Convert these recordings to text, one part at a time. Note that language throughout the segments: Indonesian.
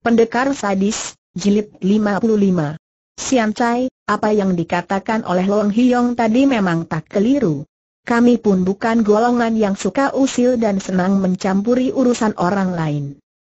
Pendekar Sadis, Jilid 55 Sian Chai, apa yang dikatakan oleh Long Hyong tadi memang tak keliru. Kami pun bukan golongan yang suka usil dan senang mencampuri urusan orang lain.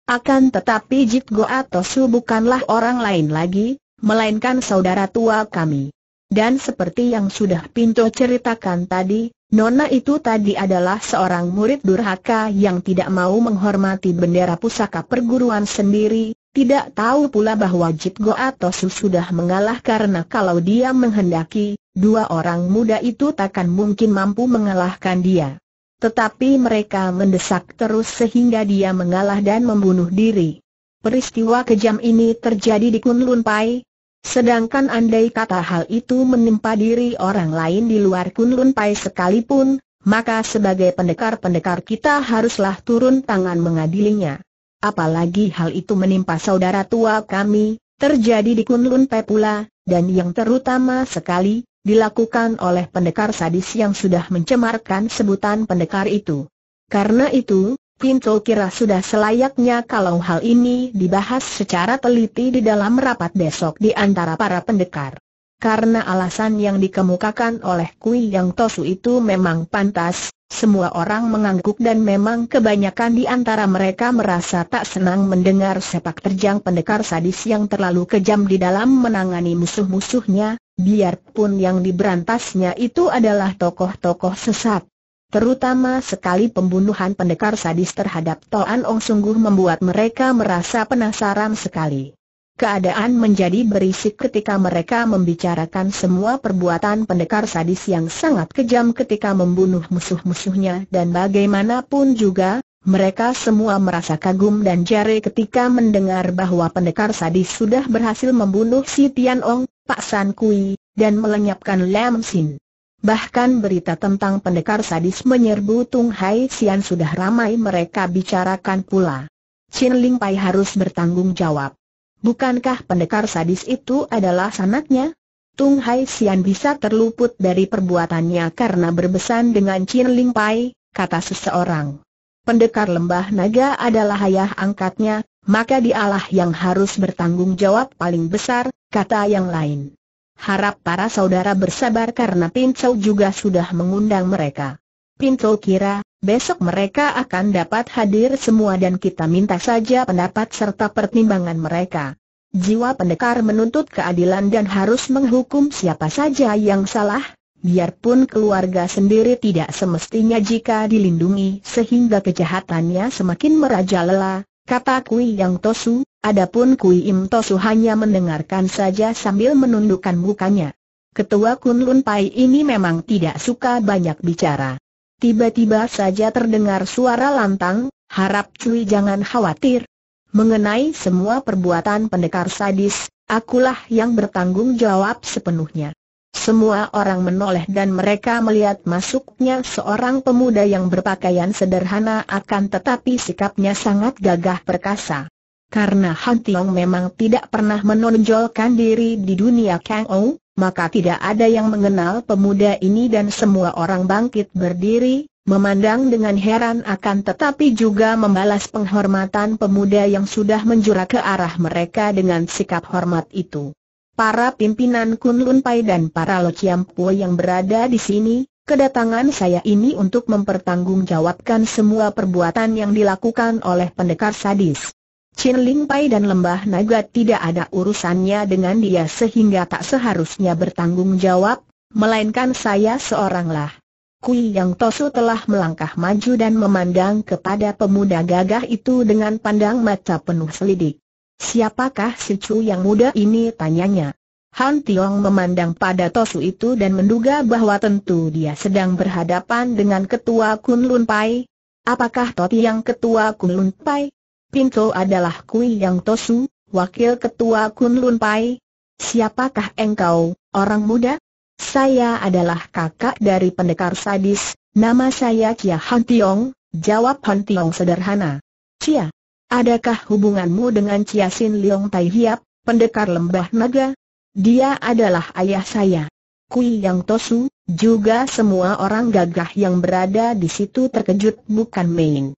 Akan tetapi Jit Go atau Su bukanlah orang lain lagi, melainkan saudara tua kami. Dan seperti yang sudah Pinto ceritakan tadi, Nona itu tadi adalah seorang murid durhaka yang tidak mau menghormati bendera pusaka perguruan sendiri, tidak tahu pula bahwa Jit Go Atosu sudah mengalah karena kalau dia menghendaki, dua orang muda itu takkan mungkin mampu mengalahkan dia. Tetapi mereka mendesak terus sehingga dia mengalah dan membunuh diri. Peristiwa kejam ini terjadi di Kunlun Pai. Sedangkan andai kata hal itu menimpa diri orang lain di luar Kunlun Pai sekalipun, maka sebagai pendekar-pendekar kita haruslah turun tangan mengadilinya. Apalagi hal itu menimpa saudara tua kami, terjadi di Kunlun Pe pula, dan yang terutama sekali, dilakukan oleh pendekar sadis yang sudah mencemarkan sebutan pendekar itu. Karena itu, Pinto kira sudah selayaknya kalau hal ini dibahas secara teliti di dalam rapat besok di antara para pendekar karena alasan yang dikemukakan oleh Kui Yang Tosu itu memang pantas, semua orang mengangguk dan memang kebanyakan di antara mereka merasa tak senang mendengar sepak terjang pendekar sadis yang terlalu kejam di dalam menangani musuh-musuhnya, biarpun yang diberantasnya itu adalah tokoh-tokoh sesat. Terutama sekali pembunuhan pendekar sadis terhadap Toan Ong sungguh membuat mereka merasa penasaran sekali. Keadaan menjadi berisik ketika mereka membicarakan semua perbuatan pendekar sadis yang sangat kejam ketika membunuh musuh-musuhnya dan bagaimanapun juga, mereka semua merasa kagum dan jare ketika mendengar bahwa pendekar sadis sudah berhasil membunuh si Tian Ong, Pak San Kui, dan melenyapkan Lam Sin. Bahkan berita tentang pendekar sadis menyerbu Tung Hai Sian sudah ramai mereka bicarakan pula. Chin Ling Pai harus bertanggung jawab. Bukankah pendekar sadis itu adalah sanaknya? Tung Hai Xian bisa terluput dari perbuatannya karena berbesan dengan Chin Ling Pai, kata seseorang. Pendekar lembah naga adalah ayah angkatnya, maka dialah yang harus bertanggung jawab paling besar, kata yang lain. Harap para saudara bersabar karena Pin Chou juga sudah mengundang mereka. Chou kira, Besok mereka akan dapat hadir semua dan kita minta saja pendapat serta pertimbangan mereka. Jiwa pendekar menuntut keadilan dan harus menghukum siapa saja yang salah, biarpun keluarga sendiri tidak semestinya jika dilindungi sehingga kejahatannya semakin merajalela, kata Kui Yang Tosu, adapun Kui Im Tosu hanya mendengarkan saja sambil menundukkan mukanya. Ketua Kunlun Pai ini memang tidak suka banyak bicara. Tiba-tiba saja terdengar suara lantang, harap Cui jangan khawatir. Mengenai semua perbuatan pendekar sadis, akulah yang bertanggung jawab sepenuhnya. Semua orang menoleh dan mereka melihat masuknya seorang pemuda yang berpakaian sederhana akan tetapi sikapnya sangat gagah perkasa. Karena Han Tiong memang tidak pernah menonjolkan diri di dunia Kang Ou, maka tidak ada yang mengenal pemuda ini dan semua orang bangkit berdiri, memandang dengan heran akan tetapi juga membalas penghormatan pemuda yang sudah menjura ke arah mereka dengan sikap hormat itu. Para pimpinan Kunlun Pai dan para Lo yang berada di sini, kedatangan saya ini untuk mempertanggungjawabkan semua perbuatan yang dilakukan oleh pendekar sadis. Chin Ling Pai dan Lembah Naga tidak ada urusannya dengan dia sehingga tak seharusnya bertanggung jawab, melainkan saya seoranglah. Kui Yang Tosu telah melangkah maju dan memandang kepada pemuda gagah itu dengan pandang mata penuh selidik. Siapakah si Chu yang muda ini tanyanya. Han Tiong memandang pada Tosu itu dan menduga bahwa tentu dia sedang berhadapan dengan ketua Kun Lun Pai. Apakah Toti yang ketua Kun Lun Pai? Pinto adalah Kui Yang Tosu, Wakil Ketua Kunlun Pai. Siapakah engkau, orang muda? Saya adalah kakak dari pendekar sadis, nama saya Kia Han Tiong, jawab Han Tiong sederhana. Cia, adakah hubunganmu dengan Cia Sin Leong Tai Hiap, pendekar lembah naga? Dia adalah ayah saya. Kui Yang Tosu, juga semua orang gagah yang berada di situ terkejut bukan main.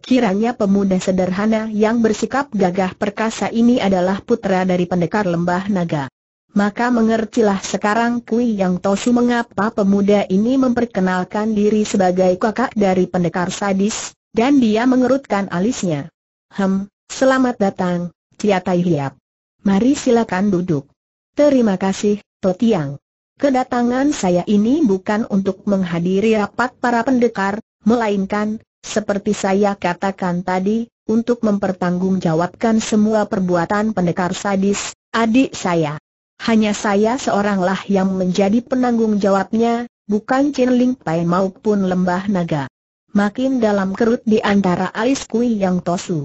Kiranya pemuda sederhana yang bersikap gagah perkasa ini adalah putra dari pendekar lembah naga. Maka mengertilah sekarang Kui Yang Tosu mengapa pemuda ini memperkenalkan diri sebagai kakak dari pendekar sadis, dan dia mengerutkan alisnya. Hem, selamat datang, Cia Tai Hiap. Mari silakan duduk. Terima kasih, Totiang. Kedatangan saya ini bukan untuk menghadiri rapat para pendekar, melainkan seperti saya katakan tadi, untuk mempertanggungjawabkan semua perbuatan pendekar sadis, adik saya. Hanya saya seoranglah yang menjadi penanggung jawabnya, bukan Chin Ling Pai maupun Lembah Naga. Makin dalam kerut di antara alis Kui Yang Tosu.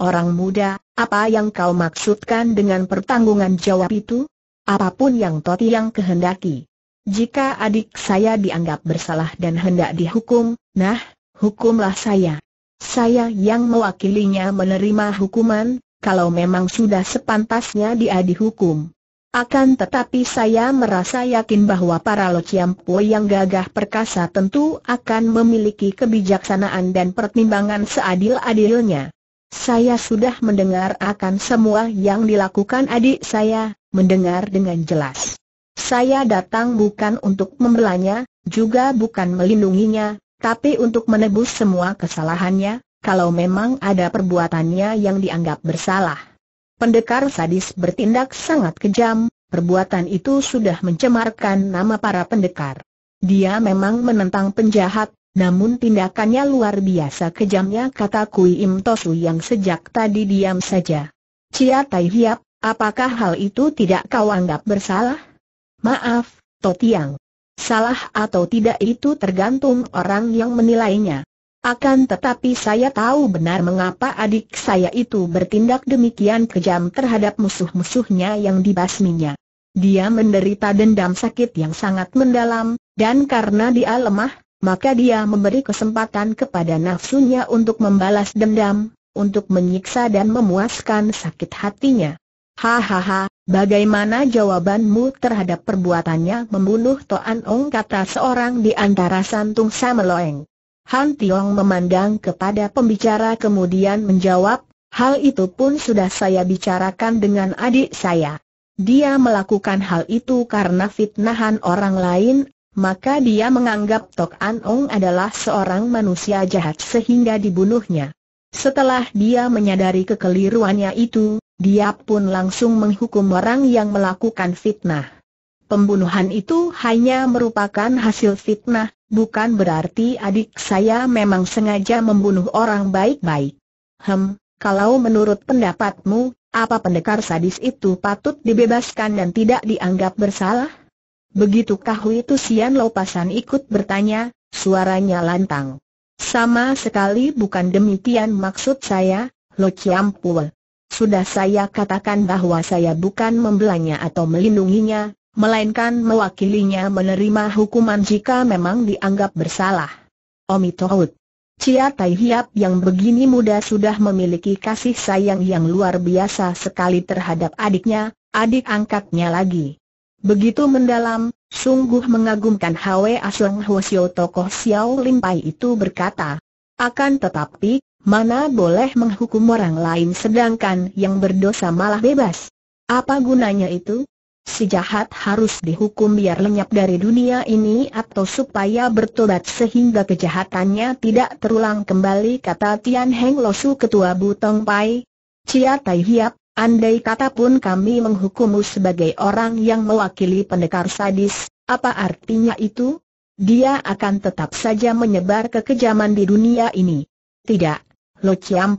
Orang muda, apa yang kau maksudkan dengan pertanggungan jawab itu? Apapun yang Toti yang kehendaki. Jika adik saya dianggap bersalah dan hendak dihukum, nah, hukumlah saya. Saya yang mewakilinya menerima hukuman, kalau memang sudah sepantasnya dia dihukum. Akan tetapi saya merasa yakin bahwa para lociampu yang gagah perkasa tentu akan memiliki kebijaksanaan dan pertimbangan seadil-adilnya. Saya sudah mendengar akan semua yang dilakukan adik saya, mendengar dengan jelas. Saya datang bukan untuk membelanya, juga bukan melindunginya, tapi untuk menebus semua kesalahannya, kalau memang ada perbuatannya yang dianggap bersalah. Pendekar sadis bertindak sangat kejam, perbuatan itu sudah mencemarkan nama para pendekar. Dia memang menentang penjahat, namun tindakannya luar biasa kejamnya kata Kui Im Tosu yang sejak tadi diam saja. Cia Tai Hiap, apakah hal itu tidak kau anggap bersalah? Maaf, Totiang. Salah atau tidak itu tergantung orang yang menilainya. Akan tetapi saya tahu benar mengapa adik saya itu bertindak demikian kejam terhadap musuh-musuhnya yang dibasminya. Dia menderita dendam sakit yang sangat mendalam, dan karena dia lemah, maka dia memberi kesempatan kepada nafsunya untuk membalas dendam, untuk menyiksa dan memuaskan sakit hatinya. Hahaha, bagaimana jawabanmu terhadap perbuatannya membunuh Toan Ong kata seorang di antara santung Sameloeng. Han Tiong memandang kepada pembicara kemudian menjawab, hal itu pun sudah saya bicarakan dengan adik saya. Dia melakukan hal itu karena fitnahan orang lain, maka dia menganggap Tok An Ong adalah seorang manusia jahat sehingga dibunuhnya. Setelah dia menyadari kekeliruannya itu, dia pun langsung menghukum orang yang melakukan fitnah. Pembunuhan itu hanya merupakan hasil fitnah, bukan berarti adik saya memang sengaja membunuh orang baik-baik. Hem, kalau menurut pendapatmu, apa pendekar sadis itu patut dibebaskan dan tidak dianggap bersalah? Begitukah itu Sian Lopasan ikut bertanya, suaranya lantang. Sama sekali bukan demikian maksud saya, Lo Chiampul. Sudah saya katakan bahwa saya bukan membelanya atau melindunginya, melainkan mewakilinya menerima hukuman jika memang dianggap bersalah. Omi Tohut. Cia Tai Hiap yang begini muda sudah memiliki kasih sayang yang luar biasa sekali terhadap adiknya, adik angkatnya lagi. Begitu mendalam, sungguh mengagumkan Hwe Asung Hwasyo tokoh Xiao Limpai itu berkata. Akan tetapi, Mana boleh menghukum orang lain sedangkan yang berdosa malah bebas? Apa gunanya itu? Si jahat harus dihukum biar lenyap dari dunia ini atau supaya bertobat sehingga kejahatannya tidak terulang kembali kata Tian Heng Losu Ketua Butong Pai. Cia Tai Hiap, andai kata pun kami menghukummu sebagai orang yang mewakili pendekar sadis, apa artinya itu? Dia akan tetap saja menyebar kekejaman di dunia ini. Tidak, Lo Chiam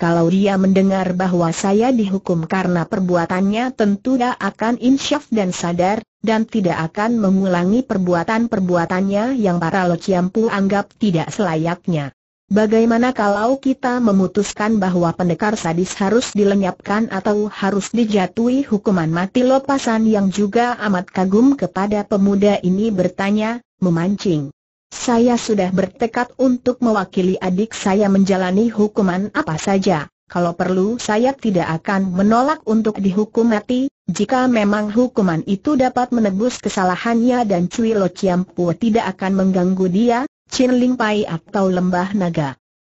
Kalau dia mendengar bahwa saya dihukum karena perbuatannya tentu dia akan insyaf dan sadar, dan tidak akan mengulangi perbuatan-perbuatannya yang para Lo Chiam anggap tidak selayaknya. Bagaimana kalau kita memutuskan bahwa pendekar sadis harus dilenyapkan atau harus dijatuhi hukuman mati lopasan yang juga amat kagum kepada pemuda ini bertanya, memancing. Saya sudah bertekad untuk mewakili adik saya menjalani hukuman apa saja. Kalau perlu saya tidak akan menolak untuk dihukum mati, jika memang hukuman itu dapat menebus kesalahannya dan Cui Lo tidak akan mengganggu dia, Chin Ling Pai atau Lembah Naga.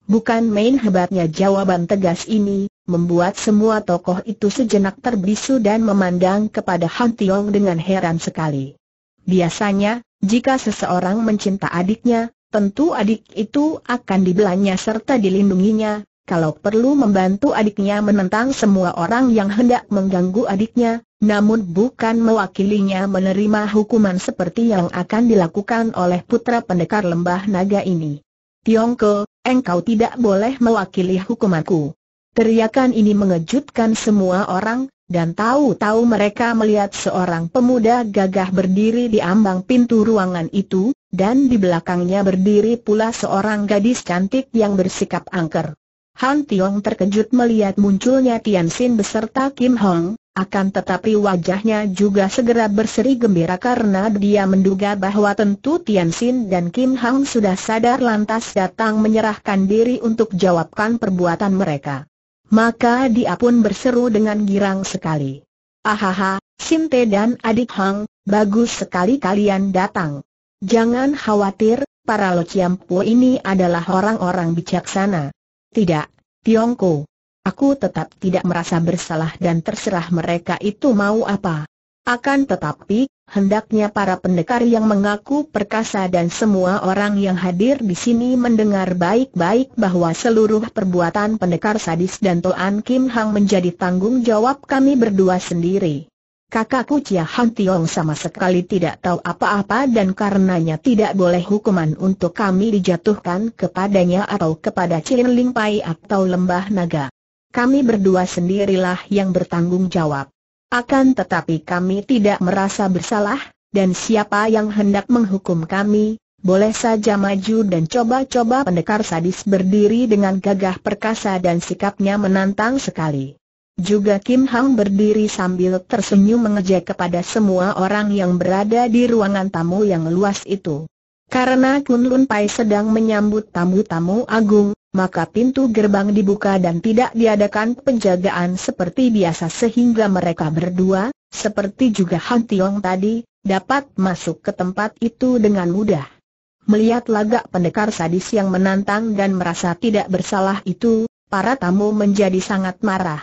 Bukan main hebatnya jawaban tegas ini, membuat semua tokoh itu sejenak terbisu dan memandang kepada Han Tiong dengan heran sekali. Biasanya, jika seseorang mencinta adiknya, tentu adik itu akan dibelanya serta dilindunginya, kalau perlu membantu adiknya menentang semua orang yang hendak mengganggu adiknya, namun bukan mewakilinya menerima hukuman seperti yang akan dilakukan oleh putra pendekar lembah naga ini. Tiongko, engkau tidak boleh mewakili hukumanku. Teriakan ini mengejutkan semua orang, dan tahu-tahu mereka melihat seorang pemuda gagah berdiri di ambang pintu ruangan itu, dan di belakangnya berdiri pula seorang gadis cantik yang bersikap angker. Han Tiong terkejut melihat munculnya Tian Xin beserta Kim Hong, akan tetapi wajahnya juga segera berseri gembira karena dia menduga bahwa tentu Tian Xin dan Kim Hong sudah sadar lantas datang menyerahkan diri untuk jawabkan perbuatan mereka. Maka dia pun berseru dengan girang sekali. Ahaha, Sinte dan adik Hang, bagus sekali kalian datang. Jangan khawatir, para Lo Po ini adalah orang-orang bijaksana. Tidak, Tiongko. Aku tetap tidak merasa bersalah dan terserah mereka itu mau apa. Akan tetapi, Hendaknya para pendekar yang mengaku perkasa dan semua orang yang hadir di sini mendengar baik-baik bahwa seluruh perbuatan pendekar sadis dan Toan Kim Hang menjadi tanggung jawab kami berdua sendiri. Kakak Chia Han Tiong sama sekali tidak tahu apa-apa dan karenanya tidak boleh hukuman untuk kami dijatuhkan kepadanya atau kepada Chin Ling Pai atau Lembah Naga. Kami berdua sendirilah yang bertanggung jawab. Akan tetapi kami tidak merasa bersalah, dan siapa yang hendak menghukum kami, boleh saja maju dan coba-coba pendekar sadis berdiri dengan gagah perkasa dan sikapnya menantang sekali. Juga Kim Hang berdiri sambil tersenyum mengejek kepada semua orang yang berada di ruangan tamu yang luas itu. Karena Kun Lun Pai sedang menyambut tamu-tamu agung, maka pintu gerbang dibuka dan tidak diadakan penjagaan seperti biasa sehingga mereka berdua, seperti juga Han Tiong tadi, dapat masuk ke tempat itu dengan mudah. Melihat lagak pendekar sadis yang menantang dan merasa tidak bersalah itu, para tamu menjadi sangat marah.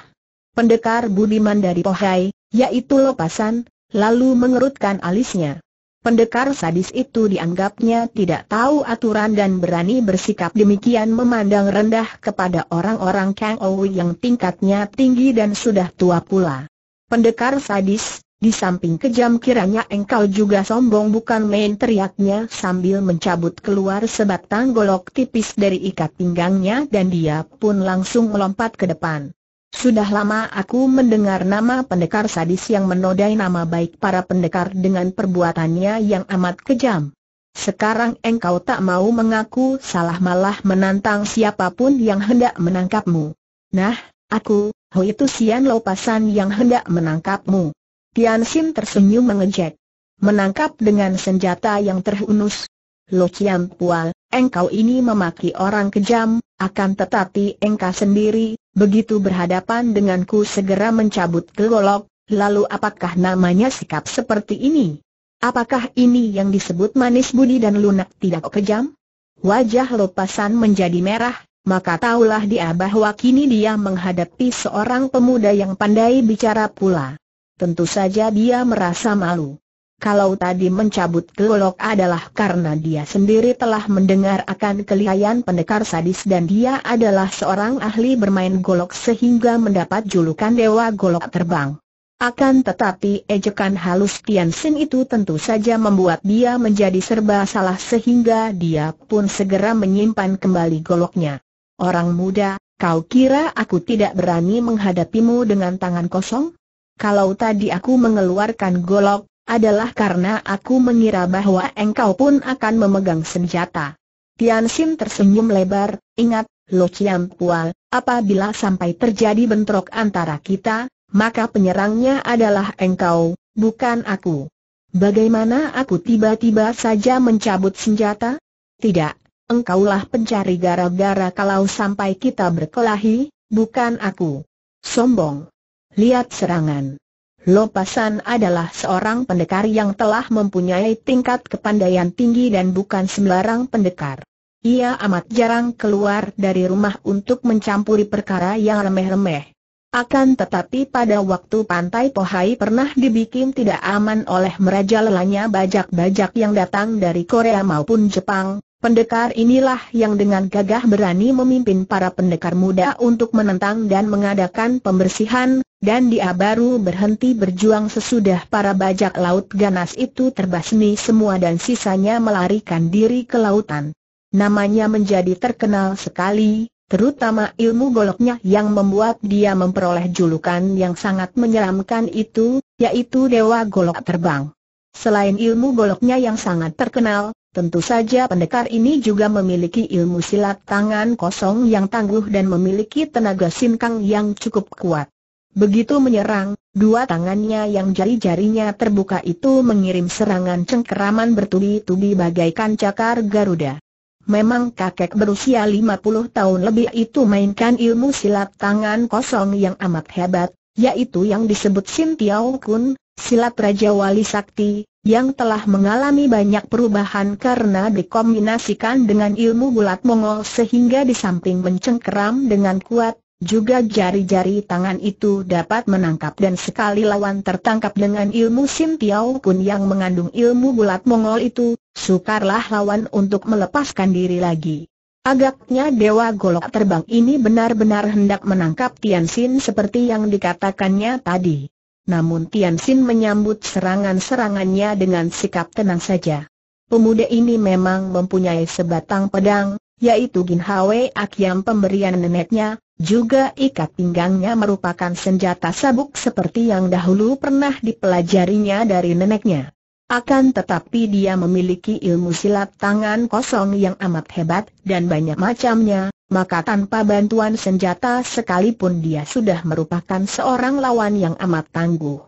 Pendekar budiman dari Pohai, yaitu Lopasan, lalu mengerutkan alisnya. Pendekar sadis itu dianggapnya tidak tahu aturan dan berani bersikap demikian memandang rendah kepada orang-orang Kang Ou yang tingkatnya tinggi dan sudah tua pula. Pendekar sadis, di samping kejam kiranya engkau juga sombong bukan main teriaknya sambil mencabut keluar sebatang golok tipis dari ikat pinggangnya dan dia pun langsung melompat ke depan. Sudah lama aku mendengar nama pendekar sadis yang menodai nama baik para pendekar dengan perbuatannya yang amat kejam. Sekarang engkau tak mau mengaku salah malah menantang siapapun yang hendak menangkapmu. Nah, aku, Hoi itu Sian Lopasan yang hendak menangkapmu. Tian Xin tersenyum mengejek. Menangkap dengan senjata yang terhunus. Lo Ciam Pual, engkau ini memaki orang kejam, akan tetapi engkau sendiri, Begitu berhadapan denganku segera mencabut gelolok, lalu apakah namanya sikap seperti ini? Apakah ini yang disebut manis budi dan lunak tidak kejam? Wajah Lopasan menjadi merah, maka taulah dia bahwa kini dia menghadapi seorang pemuda yang pandai bicara pula. Tentu saja dia merasa malu. Kalau tadi mencabut golok adalah karena dia sendiri telah mendengar akan kelihayan pendekar sadis dan dia adalah seorang ahli bermain golok sehingga mendapat julukan Dewa Golok Terbang. Akan tetapi ejekan halus Tian Sin itu tentu saja membuat dia menjadi serba salah sehingga dia pun segera menyimpan kembali goloknya. Orang muda, kau kira aku tidak berani menghadapimu dengan tangan kosong? Kalau tadi aku mengeluarkan golok, adalah karena aku mengira bahwa engkau pun akan memegang senjata. Tian Xin tersenyum lebar, ingat, Lo Chiam Pual, apabila sampai terjadi bentrok antara kita, maka penyerangnya adalah engkau, bukan aku. Bagaimana aku tiba-tiba saja mencabut senjata? Tidak, engkaulah pencari gara-gara kalau sampai kita berkelahi, bukan aku. Sombong. Lihat serangan. Lopasan adalah seorang pendekar yang telah mempunyai tingkat kepandaian tinggi dan bukan sembarang pendekar. Ia amat jarang keluar dari rumah untuk mencampuri perkara yang remeh-remeh. Akan tetapi pada waktu pantai Pohai pernah dibikin tidak aman oleh lelanya bajak-bajak yang datang dari Korea maupun Jepang, pendekar inilah yang dengan gagah berani memimpin para pendekar muda untuk menentang dan mengadakan pembersihan, dan dia baru berhenti berjuang sesudah para bajak laut ganas itu terbasmi semua dan sisanya melarikan diri ke lautan. Namanya menjadi terkenal sekali, terutama ilmu goloknya yang membuat dia memperoleh julukan yang sangat menyeramkan itu, yaitu Dewa Golok Terbang. Selain ilmu goloknya yang sangat terkenal, tentu saja pendekar ini juga memiliki ilmu silat tangan kosong yang tangguh dan memiliki tenaga sinkang yang cukup kuat. Begitu menyerang, dua tangannya yang jari-jarinya terbuka itu mengirim serangan cengkeraman bertubi-tubi bagaikan cakar Garuda. Memang kakek berusia 50 tahun lebih itu mainkan ilmu silat tangan kosong yang amat hebat, yaitu yang disebut Sin Tiao Kun, silat Raja Wali Sakti, yang telah mengalami banyak perubahan karena dikombinasikan dengan ilmu bulat Mongol sehingga di samping mencengkeram dengan kuat, juga jari-jari tangan itu dapat menangkap dan sekali lawan tertangkap dengan ilmu Sim Tiao Kun yang mengandung ilmu bulat Mongol itu, sukarlah lawan untuk melepaskan diri lagi. Agaknya Dewa Golok Terbang ini benar-benar hendak menangkap Tian Xin seperti yang dikatakannya tadi. Namun Tian Xin menyambut serangan-serangannya dengan sikap tenang saja. Pemuda ini memang mempunyai sebatang pedang, yaitu Gin Hwe Akiam pemberian neneknya, juga ikat pinggangnya merupakan senjata sabuk seperti yang dahulu pernah dipelajarinya dari neneknya. Akan tetapi dia memiliki ilmu silat tangan kosong yang amat hebat dan banyak macamnya, maka tanpa bantuan senjata sekalipun dia sudah merupakan seorang lawan yang amat tangguh.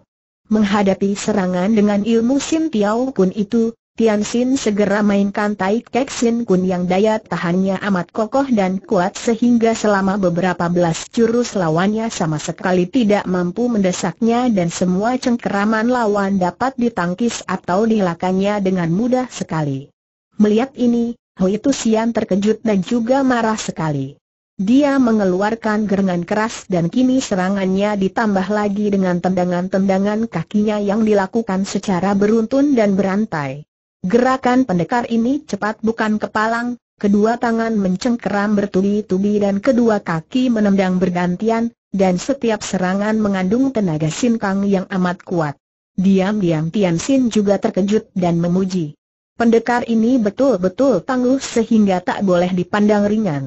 Menghadapi serangan dengan ilmu Sintiau pun itu, Tian Xin segera mainkan Tai Kek Sin Kun yang daya tahannya amat kokoh dan kuat sehingga selama beberapa belas jurus lawannya sama sekali tidak mampu mendesaknya dan semua cengkeraman lawan dapat ditangkis atau dilakannya dengan mudah sekali. Melihat ini, Hui Tuxian terkejut dan juga marah sekali. Dia mengeluarkan gerengan keras dan kini serangannya ditambah lagi dengan tendangan-tendangan kakinya yang dilakukan secara beruntun dan berantai. Gerakan pendekar ini cepat bukan kepalang, kedua tangan mencengkeram bertubi-tubi dan kedua kaki menendang bergantian, dan setiap serangan mengandung tenaga Kang yang amat kuat. Diam-diam Tian Sin juga terkejut dan memuji. Pendekar ini betul-betul tangguh sehingga tak boleh dipandang ringan.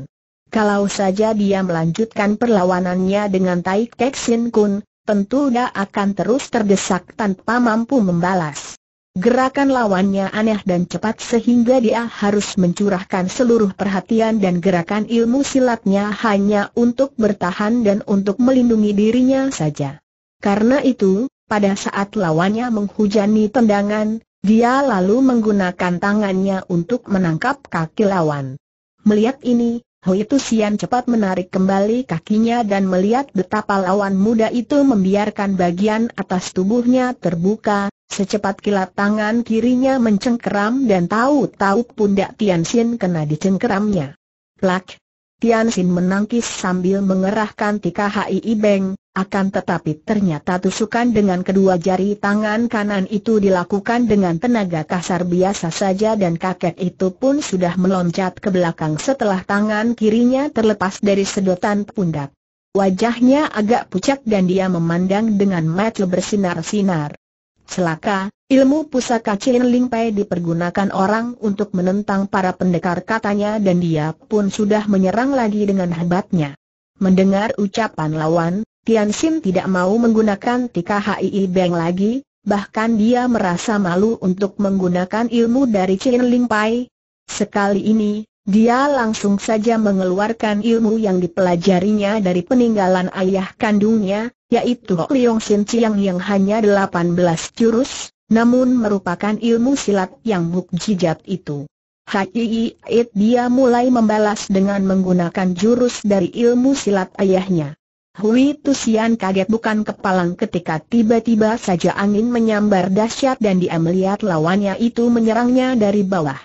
Kalau saja dia melanjutkan perlawanannya dengan Tai Kek Sin Kun, tentu dia akan terus terdesak tanpa mampu membalas. Gerakan lawannya aneh dan cepat sehingga dia harus mencurahkan seluruh perhatian dan gerakan ilmu silatnya hanya untuk bertahan dan untuk melindungi dirinya saja. Karena itu, pada saat lawannya menghujani tendangan, dia lalu menggunakan tangannya untuk menangkap kaki lawan. Melihat ini, Hui Tusian cepat menarik kembali kakinya dan melihat betapa lawan muda itu membiarkan bagian atas tubuhnya terbuka, Secepat kilat tangan kirinya mencengkeram dan tahu-tahu pundak Tian Xin kena dicengkeramnya. Plak! Tian Xin menangkis sambil mengerahkan tika Hai ibeng. akan tetapi ternyata tusukan dengan kedua jari tangan kanan itu dilakukan dengan tenaga kasar biasa saja dan kakek itu pun sudah meloncat ke belakang setelah tangan kirinya terlepas dari sedotan pundak. Wajahnya agak pucat dan dia memandang dengan mata bersinar-sinar. Celaka, ilmu pusaka Chin Ling Pei dipergunakan orang untuk menentang para pendekar katanya dan dia pun sudah menyerang lagi dengan hebatnya. Mendengar ucapan lawan, Tian Sim tidak mau menggunakan Tika Hii Beng lagi, bahkan dia merasa malu untuk menggunakan ilmu dari Chin Ling Pai. Sekali ini, dia langsung saja mengeluarkan ilmu yang dipelajarinya dari peninggalan ayah kandungnya, yaitu Liong Sin Chiang yang hanya 18 jurus, namun merupakan ilmu silat yang mukjizat itu. Hai dia mulai membalas dengan menggunakan jurus dari ilmu silat ayahnya. Hui Tusian kaget bukan kepalang ketika tiba-tiba saja angin menyambar dahsyat dan dia melihat lawannya itu menyerangnya dari bawah.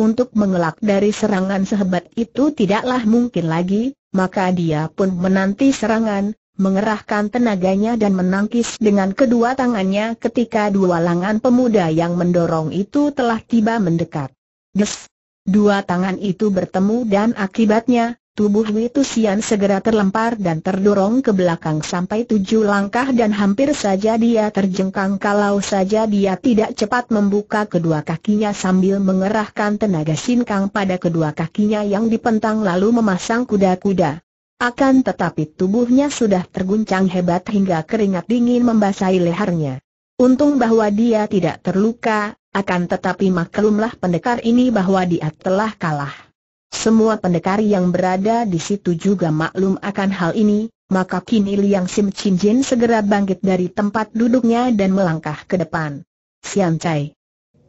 Untuk mengelak dari serangan sehebat itu tidaklah mungkin lagi, maka dia pun menanti serangan, mengerahkan tenaganya dan menangkis dengan kedua tangannya ketika dua langan pemuda yang mendorong itu telah tiba mendekat. Des! Dua tangan itu bertemu dan akibatnya, tubuh Witusian segera terlempar dan terdorong ke belakang sampai tujuh langkah dan hampir saja dia terjengkang kalau saja dia tidak cepat membuka kedua kakinya sambil mengerahkan tenaga sinkang pada kedua kakinya yang dipentang lalu memasang kuda-kuda. Akan tetapi tubuhnya sudah terguncang hebat hingga keringat dingin membasahi lehernya. Untung bahwa dia tidak terluka, akan tetapi maklumlah pendekar ini bahwa dia telah kalah. Semua pendekar yang berada di situ juga maklum akan hal ini, maka kini Liang Sim Chin Jin segera bangkit dari tempat duduknya dan melangkah ke depan. Sian Chai.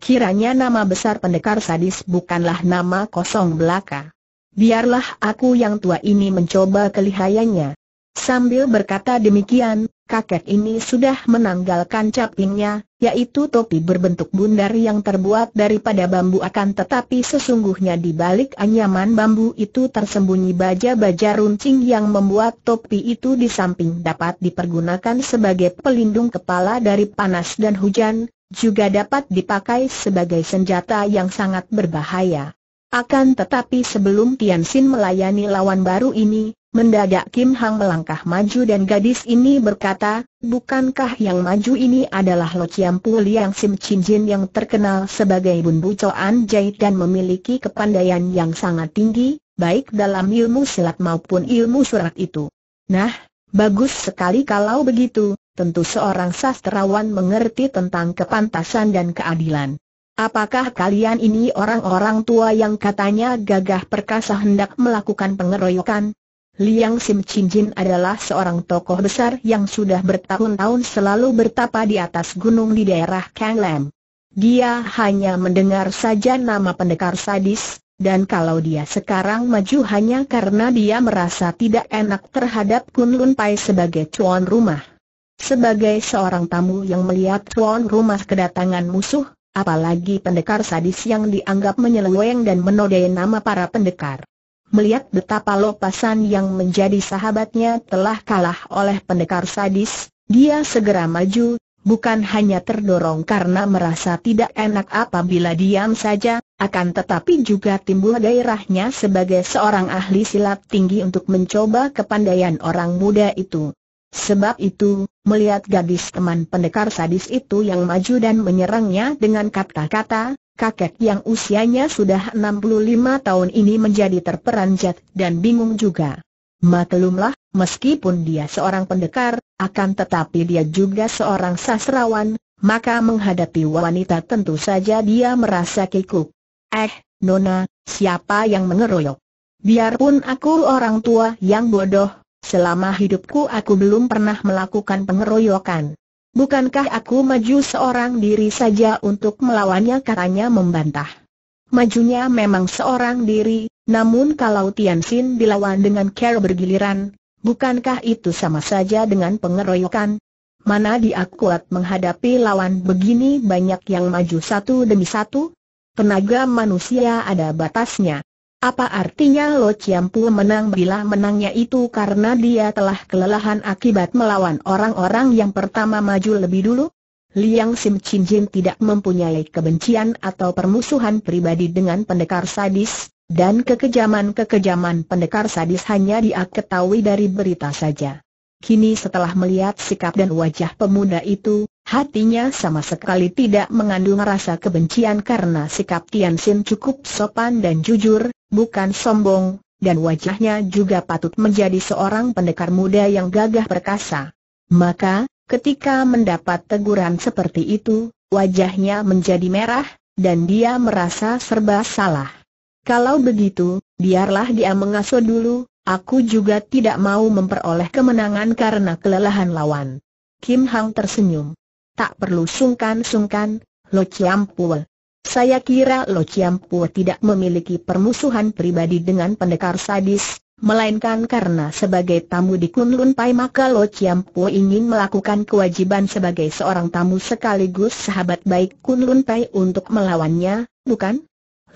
Kiranya nama besar pendekar sadis bukanlah nama kosong belaka biarlah aku yang tua ini mencoba kelihayannya. Sambil berkata demikian, kakek ini sudah menanggalkan capingnya, yaitu topi berbentuk bundar yang terbuat daripada bambu akan tetapi sesungguhnya di balik anyaman bambu itu tersembunyi baja-baja runcing yang membuat topi itu di samping dapat dipergunakan sebagai pelindung kepala dari panas dan hujan, juga dapat dipakai sebagai senjata yang sangat berbahaya. Akan tetapi sebelum Tian Xin melayani lawan baru ini, mendadak Kim Hang melangkah maju dan gadis ini berkata, bukankah yang maju ini adalah Lo Chiam Pu Liang Sim Chin Jin yang terkenal sebagai Bun Bu Choan Jait dan memiliki kepandaian yang sangat tinggi, baik dalam ilmu silat maupun ilmu surat itu. Nah, bagus sekali kalau begitu, tentu seorang sastrawan mengerti tentang kepantasan dan keadilan. Apakah kalian ini orang-orang tua yang katanya gagah perkasa hendak melakukan pengeroyokan? Liang Sim Chin Jin adalah seorang tokoh besar yang sudah bertahun-tahun selalu bertapa di atas gunung di daerah Kang Lam. Dia hanya mendengar saja nama pendekar sadis, dan kalau dia sekarang maju hanya karena dia merasa tidak enak terhadap Kun Lun Pai sebagai tuan rumah. Sebagai seorang tamu yang melihat tuan rumah kedatangan musuh, Apalagi pendekar sadis yang dianggap menyeleweng dan menodai nama para pendekar. Melihat betapa lopasan yang menjadi sahabatnya telah kalah oleh pendekar sadis, dia segera maju, bukan hanya terdorong karena merasa tidak enak apabila diam saja, akan tetapi juga timbul gairahnya sebagai seorang ahli silat tinggi untuk mencoba kepandaian orang muda itu. Sebab itu, melihat gadis teman pendekar sadis itu yang maju dan menyerangnya dengan kata-kata, kakek yang usianya sudah 65 tahun ini menjadi terperanjat dan bingung juga. Maklumlah, meskipun dia seorang pendekar, akan tetapi dia juga seorang sastrawan, maka menghadapi wanita tentu saja dia merasa kikuk. Eh, Nona, siapa yang mengeroyok? Biarpun aku orang tua yang bodoh, Selama hidupku aku belum pernah melakukan pengeroyokan. Bukankah aku maju seorang diri saja untuk melawannya katanya membantah. Majunya memang seorang diri, namun kalau Tian Xin dilawan dengan care bergiliran, bukankah itu sama saja dengan pengeroyokan? Mana dia kuat menghadapi lawan begini banyak yang maju satu demi satu? Tenaga manusia ada batasnya. Apa artinya Lo Chiampu menang bila menangnya itu karena dia telah kelelahan akibat melawan orang-orang yang pertama maju lebih dulu? Liang Sim Chin Jin tidak mempunyai kebencian atau permusuhan pribadi dengan pendekar sadis, dan kekejaman-kekejaman pendekar sadis hanya dia ketahui dari berita saja. Kini setelah melihat sikap dan wajah pemuda itu, Hatinya sama sekali tidak mengandung rasa kebencian karena sikap Tian Xin cukup sopan dan jujur, bukan sombong, dan wajahnya juga patut menjadi seorang pendekar muda yang gagah perkasa. Maka, ketika mendapat teguran seperti itu, wajahnya menjadi merah, dan dia merasa serba salah. Kalau begitu, biarlah dia mengasuh dulu, Aku juga tidak mau memperoleh kemenangan karena kelelahan lawan. Kim Hang tersenyum tak perlu sungkan-sungkan, Lo Chiampue. Saya kira Lo Chiampue tidak memiliki permusuhan pribadi dengan pendekar sadis, melainkan karena sebagai tamu di Kunlun Pai maka Lo Chiampue ingin melakukan kewajiban sebagai seorang tamu sekaligus sahabat baik Kunlun Pai untuk melawannya, bukan?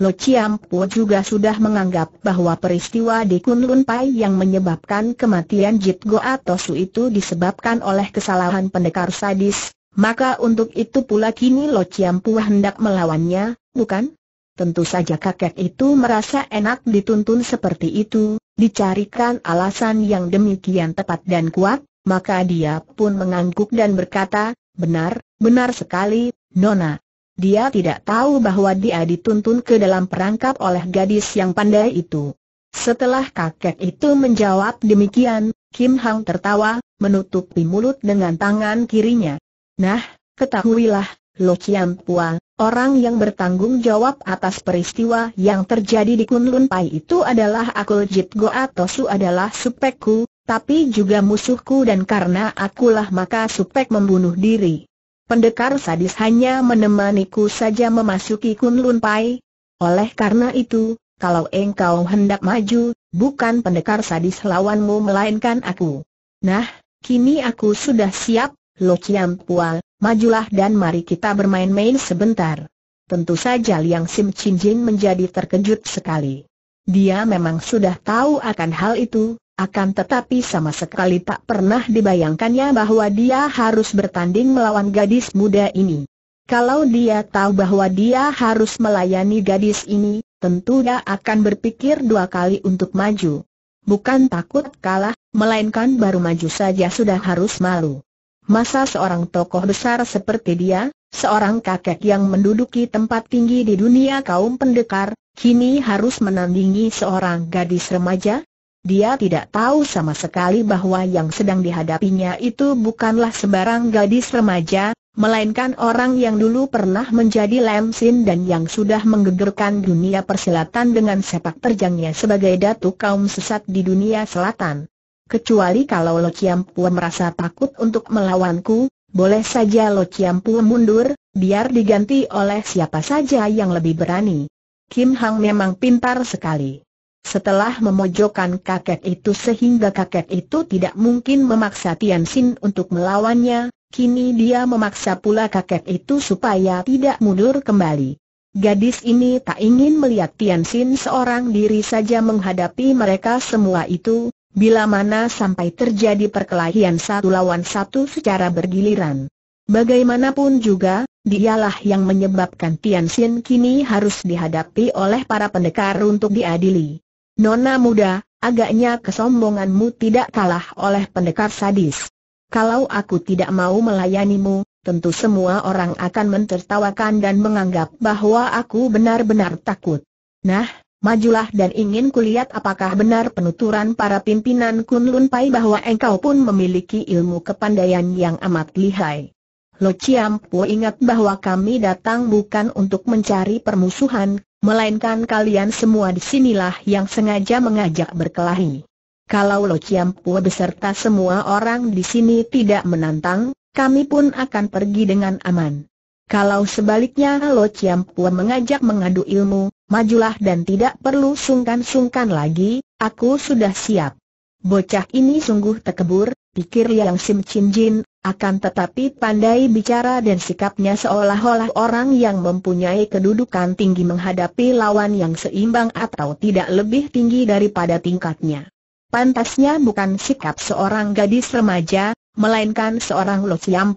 Lo Chiampu juga sudah menganggap bahwa peristiwa di Kunlun Pai yang menyebabkan kematian Jit Goa Tosu itu disebabkan oleh kesalahan pendekar sadis, maka untuk itu pula kini Lo Ciampu hendak melawannya, bukan? Tentu saja kakek itu merasa enak dituntun seperti itu, dicarikan alasan yang demikian tepat dan kuat, maka dia pun mengangguk dan berkata, benar, benar sekali, Nona. Dia tidak tahu bahwa dia dituntun ke dalam perangkap oleh gadis yang pandai itu. Setelah kakek itu menjawab demikian, Kim Hang tertawa, menutupi mulut dengan tangan kirinya. Nah, ketahuilah, Lo Chiam Pua, orang yang bertanggung jawab atas peristiwa yang terjadi di Kunlun Pai itu adalah aku, Jit atau su adalah supekku, tapi juga musuhku dan karena akulah maka supek membunuh diri. Pendekar sadis hanya menemaniku saja memasuki Kunlun Pai. Oleh karena itu, kalau engkau hendak maju, bukan pendekar sadis lawanmu melainkan aku. Nah, kini aku sudah siap, Lo Chiam Pual, majulah dan mari kita bermain-main sebentar. Tentu saja Liang Sim Chin Jin menjadi terkejut sekali. Dia memang sudah tahu akan hal itu, akan tetapi sama sekali tak pernah dibayangkannya bahwa dia harus bertanding melawan gadis muda ini. Kalau dia tahu bahwa dia harus melayani gadis ini, tentu dia akan berpikir dua kali untuk maju. Bukan takut kalah, melainkan baru maju saja sudah harus malu. Masa seorang tokoh besar seperti dia, seorang kakek yang menduduki tempat tinggi di dunia kaum pendekar, kini harus menandingi seorang gadis remaja? Dia tidak tahu sama sekali bahwa yang sedang dihadapinya itu bukanlah sebarang gadis remaja, melainkan orang yang dulu pernah menjadi lemsin dan yang sudah menggegerkan dunia persilatan dengan sepak terjangnya sebagai datu kaum sesat di dunia selatan. Kecuali kalau Lo Chiam Pu merasa takut untuk melawanku, boleh saja Lo Chiam Pu mundur, biar diganti oleh siapa saja yang lebih berani. Kim Hang memang pintar sekali. Setelah memojokkan kakek itu sehingga kakek itu tidak mungkin memaksa Tian Xin untuk melawannya, kini dia memaksa pula kakek itu supaya tidak mundur kembali. Gadis ini tak ingin melihat Tian Xin seorang diri saja menghadapi mereka semua itu, bila mana sampai terjadi perkelahian satu lawan satu secara bergiliran. Bagaimanapun juga, dialah yang menyebabkan Tian Xin kini harus dihadapi oleh para pendekar untuk diadili. Nona muda, agaknya kesombonganmu tidak kalah oleh pendekar sadis. Kalau aku tidak mau melayanimu, tentu semua orang akan mentertawakan dan menganggap bahwa aku benar-benar takut. Nah, majulah dan ingin kulihat apakah benar penuturan para pimpinan Kunlun Pai bahwa engkau pun memiliki ilmu kepandaian yang amat lihai. Lo Ciampu ingat bahwa kami datang bukan untuk mencari permusuhan, melainkan kalian semua disinilah yang sengaja mengajak berkelahi. Kalau Lo Ciampu beserta semua orang di sini tidak menantang, kami pun akan pergi dengan aman. Kalau sebaliknya Lo Ciampu mengajak mengadu ilmu, majulah dan tidak perlu sungkan-sungkan lagi, aku sudah siap. Bocah ini sungguh tekebur, pikir Liang Sim Chin Jin, akan tetapi pandai bicara dan sikapnya seolah-olah orang yang mempunyai kedudukan tinggi menghadapi lawan yang seimbang atau tidak lebih tinggi daripada tingkatnya. Pantasnya bukan sikap seorang gadis remaja, melainkan seorang Lo Siam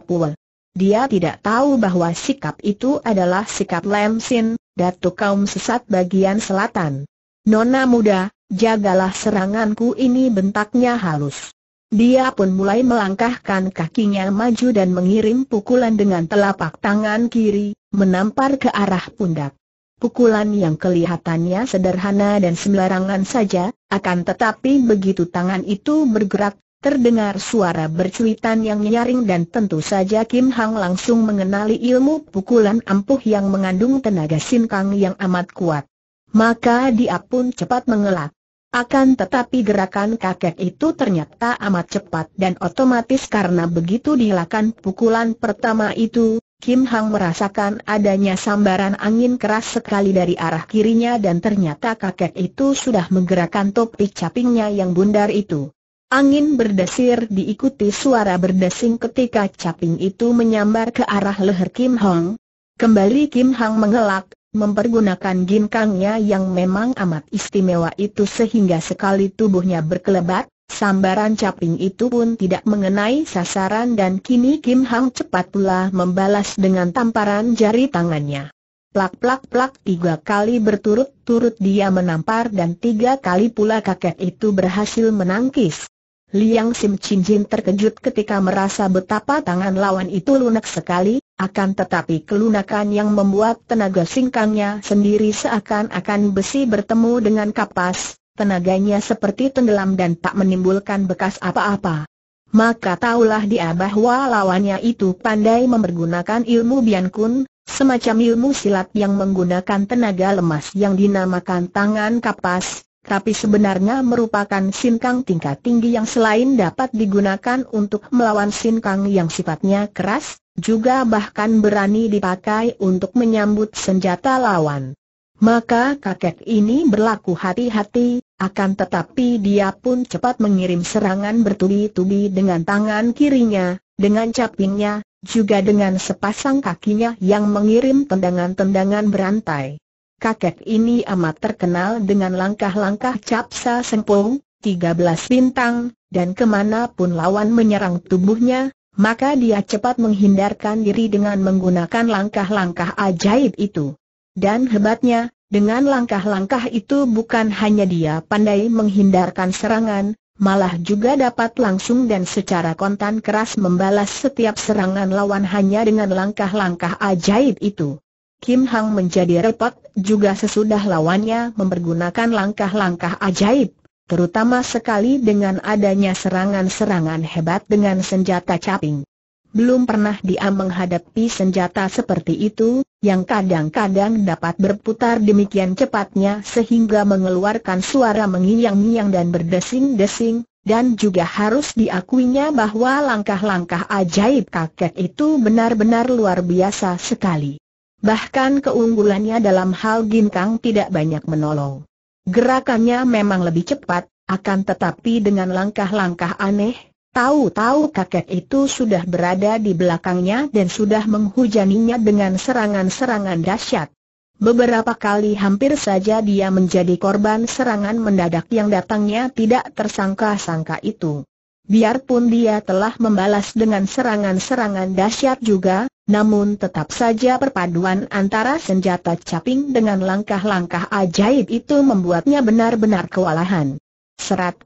Dia tidak tahu bahwa sikap itu adalah sikap Lam Sin, Datuk kaum sesat bagian selatan. Nona muda, jagalah seranganku ini bentaknya halus. Dia pun mulai melangkahkan kakinya maju dan mengirim pukulan dengan telapak tangan kiri, menampar ke arah pundak. Pukulan yang kelihatannya sederhana dan sembarangan saja, akan tetapi begitu tangan itu bergerak, Terdengar suara bercuitan yang nyaring dan tentu saja Kim Hang langsung mengenali ilmu pukulan ampuh yang mengandung tenaga Kang yang amat kuat. Maka dia pun cepat mengelak. Akan tetapi gerakan kakek itu ternyata amat cepat dan otomatis karena begitu dilakukan pukulan pertama itu, Kim Hang merasakan adanya sambaran angin keras sekali dari arah kirinya dan ternyata kakek itu sudah menggerakkan topi capingnya yang bundar itu. Angin berdesir diikuti suara berdesing ketika caping itu menyambar ke arah leher Kim Hong. Kembali Kim Hong mengelak, mempergunakan ginkangnya yang memang amat istimewa itu sehingga sekali tubuhnya berkelebat, sambaran caping itu pun tidak mengenai sasaran dan kini Kim Hong cepat pula membalas dengan tamparan jari tangannya. Plak-plak-plak tiga kali berturut-turut dia menampar dan tiga kali pula kakek itu berhasil menangkis. Liang Sim Chin Jin terkejut ketika merasa betapa tangan lawan itu lunak sekali, akan tetapi kelunakan yang membuat tenaga singkangnya sendiri seakan-akan besi bertemu dengan kapas, tenaganya seperti tenggelam dan tak menimbulkan bekas apa-apa. Maka taulah dia bahwa lawannya itu pandai mempergunakan ilmu Bian Kun, semacam ilmu silat yang menggunakan tenaga lemas yang dinamakan tangan kapas, tapi sebenarnya merupakan sinkang tingkat tinggi yang selain dapat digunakan untuk melawan sinkang yang sifatnya keras, juga bahkan berani dipakai untuk menyambut senjata lawan. Maka kakek ini berlaku hati-hati, akan tetapi dia pun cepat mengirim serangan bertubi-tubi dengan tangan kirinya, dengan capingnya, juga dengan sepasang kakinya yang mengirim tendangan-tendangan berantai kakek ini amat terkenal dengan langkah-langkah capsa tiga 13 bintang, dan kemanapun lawan menyerang tubuhnya, maka dia cepat menghindarkan diri dengan menggunakan langkah-langkah ajaib itu. Dan hebatnya, dengan langkah-langkah itu bukan hanya dia pandai menghindarkan serangan, malah juga dapat langsung dan secara kontan keras membalas setiap serangan lawan hanya dengan langkah-langkah ajaib itu. Kim Hang menjadi repot juga sesudah lawannya mempergunakan langkah-langkah ajaib, terutama sekali dengan adanya serangan-serangan hebat dengan senjata caping. Belum pernah dia menghadapi senjata seperti itu, yang kadang-kadang dapat berputar demikian cepatnya sehingga mengeluarkan suara mengiang-ngiang dan berdesing-desing, dan juga harus diakuinya bahwa langkah-langkah ajaib kakek itu benar-benar luar biasa sekali. Bahkan keunggulannya dalam hal ginkang tidak banyak menolong. Gerakannya memang lebih cepat, akan tetapi dengan langkah-langkah aneh, tahu-tahu kakek itu sudah berada di belakangnya dan sudah menghujaninya dengan serangan-serangan dahsyat. Beberapa kali hampir saja dia menjadi korban serangan mendadak yang datangnya tidak tersangka-sangka itu. Biarpun dia telah membalas dengan serangan-serangan dahsyat juga, namun tetap saja perpaduan antara senjata caping dengan langkah-langkah ajaib itu membuatnya benar-benar kewalahan. Serat.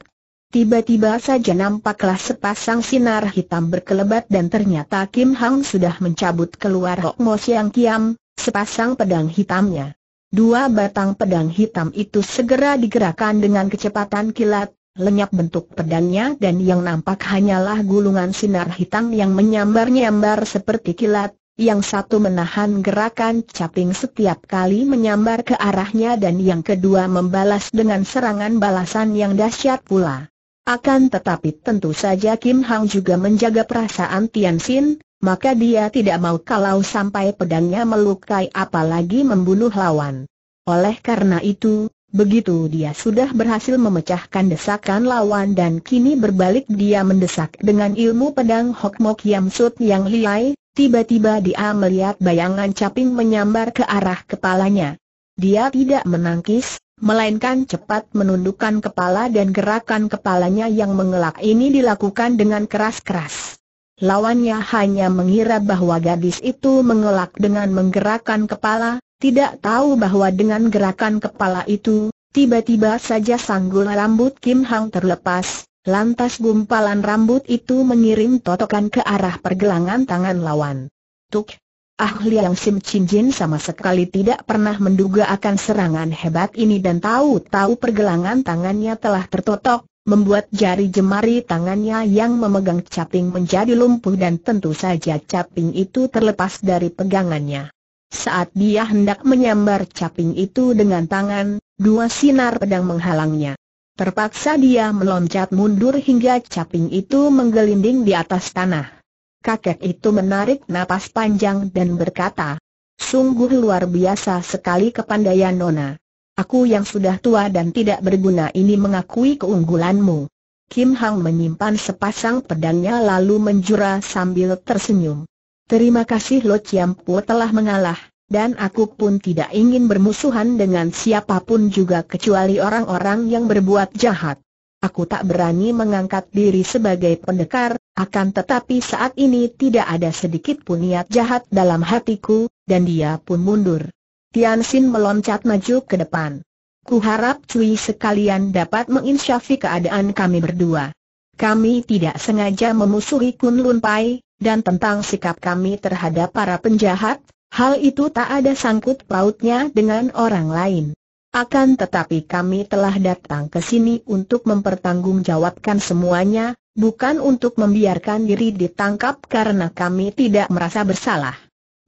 Tiba-tiba saja nampaklah sepasang sinar hitam berkelebat dan ternyata Kim Hang sudah mencabut keluar Hok Mo Siang Kiam, sepasang pedang hitamnya. Dua batang pedang hitam itu segera digerakkan dengan kecepatan kilat, lenyap bentuk pedangnya dan yang nampak hanyalah gulungan sinar hitam yang menyambar-nyambar seperti kilat, yang satu menahan gerakan caping setiap kali menyambar ke arahnya dan yang kedua membalas dengan serangan balasan yang dahsyat pula. Akan tetapi tentu saja Kim Hang juga menjaga perasaan Tian Xin, maka dia tidak mau kalau sampai pedangnya melukai apalagi membunuh lawan. Oleh karena itu, Begitu dia sudah berhasil memecahkan desakan lawan dan kini berbalik dia mendesak dengan ilmu pedang Hokmok Mok yang liai, tiba-tiba dia melihat bayangan caping menyambar ke arah kepalanya. Dia tidak menangkis, melainkan cepat menundukkan kepala dan gerakan kepalanya yang mengelak ini dilakukan dengan keras-keras. Lawannya hanya mengira bahwa gadis itu mengelak dengan menggerakkan kepala, tidak tahu bahwa dengan gerakan kepala itu, tiba-tiba saja sanggul rambut Kim Hang terlepas, lantas gumpalan rambut itu mengirim totokan ke arah pergelangan tangan lawan. Tuk! Ahli yang Sim Chin Jin sama sekali tidak pernah menduga akan serangan hebat ini dan tahu-tahu pergelangan tangannya telah tertotok, membuat jari jemari tangannya yang memegang caping menjadi lumpuh dan tentu saja caping itu terlepas dari pegangannya. Saat dia hendak menyambar caping itu dengan tangan, dua sinar pedang menghalangnya. Terpaksa dia meloncat mundur hingga caping itu menggelinding di atas tanah. Kakek itu menarik napas panjang dan berkata, Sungguh luar biasa sekali kepandaian Nona. Aku yang sudah tua dan tidak berguna ini mengakui keunggulanmu. Kim Hang menyimpan sepasang pedangnya lalu menjura sambil tersenyum. Terima kasih Lo Chiam Po telah mengalah, dan aku pun tidak ingin bermusuhan dengan siapapun juga kecuali orang-orang yang berbuat jahat. Aku tak berani mengangkat diri sebagai pendekar, akan tetapi saat ini tidak ada sedikit pun niat jahat dalam hatiku, dan dia pun mundur. Tian Xin meloncat maju ke depan. Ku harap Cui sekalian dapat menginsyafi keadaan kami berdua. Kami tidak sengaja memusuhi Kun Lun Pai, dan tentang sikap kami terhadap para penjahat, hal itu tak ada sangkut pautnya dengan orang lain. Akan tetapi kami telah datang ke sini untuk mempertanggungjawabkan semuanya, bukan untuk membiarkan diri ditangkap karena kami tidak merasa bersalah.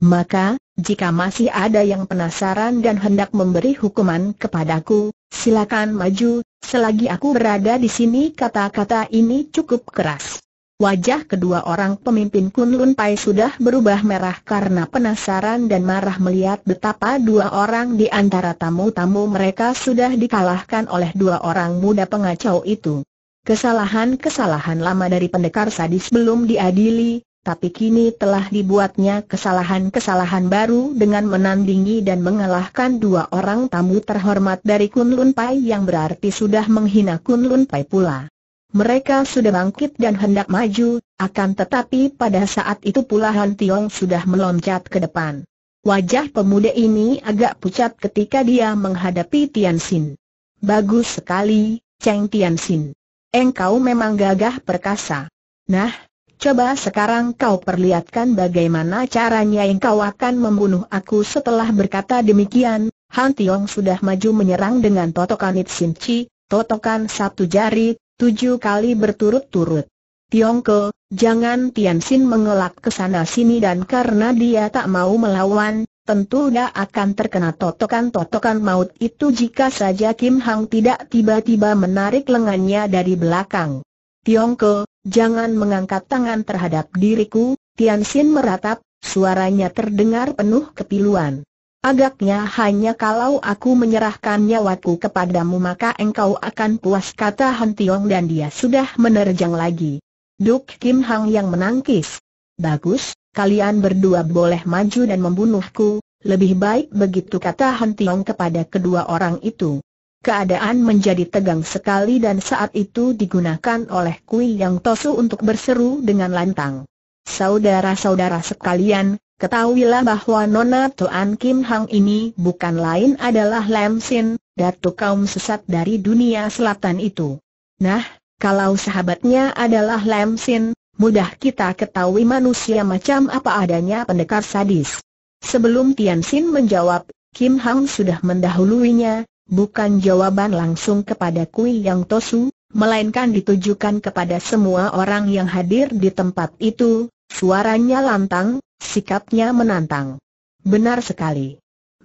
Maka, jika masih ada yang penasaran dan hendak memberi hukuman kepadaku, silakan maju, selagi aku berada di sini kata-kata ini cukup keras. Wajah kedua orang pemimpin Kunlun Pai sudah berubah merah karena penasaran dan marah melihat betapa dua orang di antara tamu-tamu mereka sudah dikalahkan oleh dua orang muda pengacau itu. Kesalahan-kesalahan lama dari pendekar sadis belum diadili, tapi kini telah dibuatnya kesalahan-kesalahan baru dengan menandingi dan mengalahkan dua orang tamu terhormat dari Kunlun Pai yang berarti sudah menghina Kunlun Pai pula. Mereka sudah bangkit dan hendak maju, akan tetapi pada saat itu pula Han Tiong sudah meloncat ke depan. Wajah pemuda ini agak pucat ketika dia menghadapi Tian Xin. Bagus sekali, Cheng Tian Xin. Engkau memang gagah perkasa. Nah, coba sekarang kau perlihatkan bagaimana caranya engkau akan membunuh aku setelah berkata demikian. Han Tiong sudah maju menyerang dengan totokan It Chi, totokan satu jari, Tujuh kali berturut-turut. Tiongko, jangan Tianxin mengelak ke sana sini dan karena dia tak mau melawan, tentu dia akan terkena totokan-totokan maut itu jika saja Kim Hang tidak tiba-tiba menarik lengannya dari belakang. Tiongko, jangan mengangkat tangan terhadap diriku, Tianxin meratap, suaranya terdengar penuh kepiluan. Agaknya hanya kalau aku menyerahkan nyawaku kepadamu maka engkau akan puas kata Han Tiong dan dia sudah menerjang lagi. Duk Kim Hang yang menangkis. Bagus, kalian berdua boleh maju dan membunuhku, lebih baik begitu kata Han Tiong kepada kedua orang itu. Keadaan menjadi tegang sekali dan saat itu digunakan oleh Kui Yang Tosu untuk berseru dengan lantang. Saudara-saudara sekalian, Ketahuilah bahwa Nona Tuan Kim Hang ini bukan lain adalah Lam Sin, datuk kaum sesat dari dunia selatan itu. Nah, kalau sahabatnya adalah Lam Sin, mudah kita ketahui manusia macam apa adanya pendekar sadis. Sebelum Tian Sin menjawab, Kim Hang sudah mendahuluinya, bukan jawaban langsung kepada Kui Yang Tosu, melainkan ditujukan kepada semua orang yang hadir di tempat itu, Suaranya lantang, Sikapnya menantang. Benar sekali.